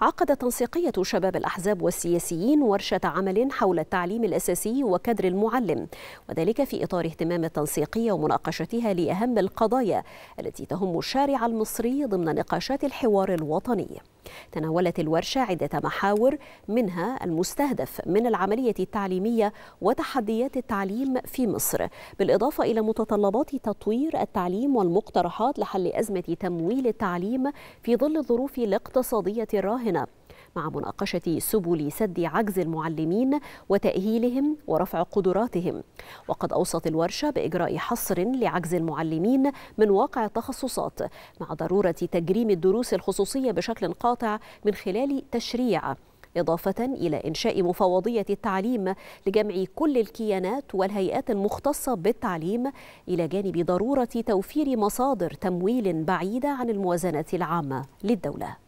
عقد تنسيقية شباب الأحزاب والسياسيين ورشة عمل حول التعليم الأساسي وكدر المعلم وذلك في إطار اهتمام التنسيقية ومناقشتها لأهم القضايا التي تهم الشارع المصري ضمن نقاشات الحوار الوطني تناولت الورشة عدة محاور منها المستهدف من العملية التعليمية وتحديات التعليم في مصر بالإضافة إلى متطلبات تطوير التعليم والمقترحات لحل أزمة تمويل التعليم في ظل الظروف الاقتصادية الراهنة مع مناقشة سبل سد عجز المعلمين وتأهيلهم ورفع قدراتهم وقد أوصت الورشة بإجراء حصر لعجز المعلمين من واقع التخصصات مع ضرورة تجريم الدروس الخصوصية بشكل قاطع من خلال تشريع إضافة إلى إنشاء مفوضية التعليم لجمع كل الكيانات والهيئات المختصة بالتعليم إلى جانب ضرورة توفير مصادر تمويل بعيدة عن الموازنة العامة للدولة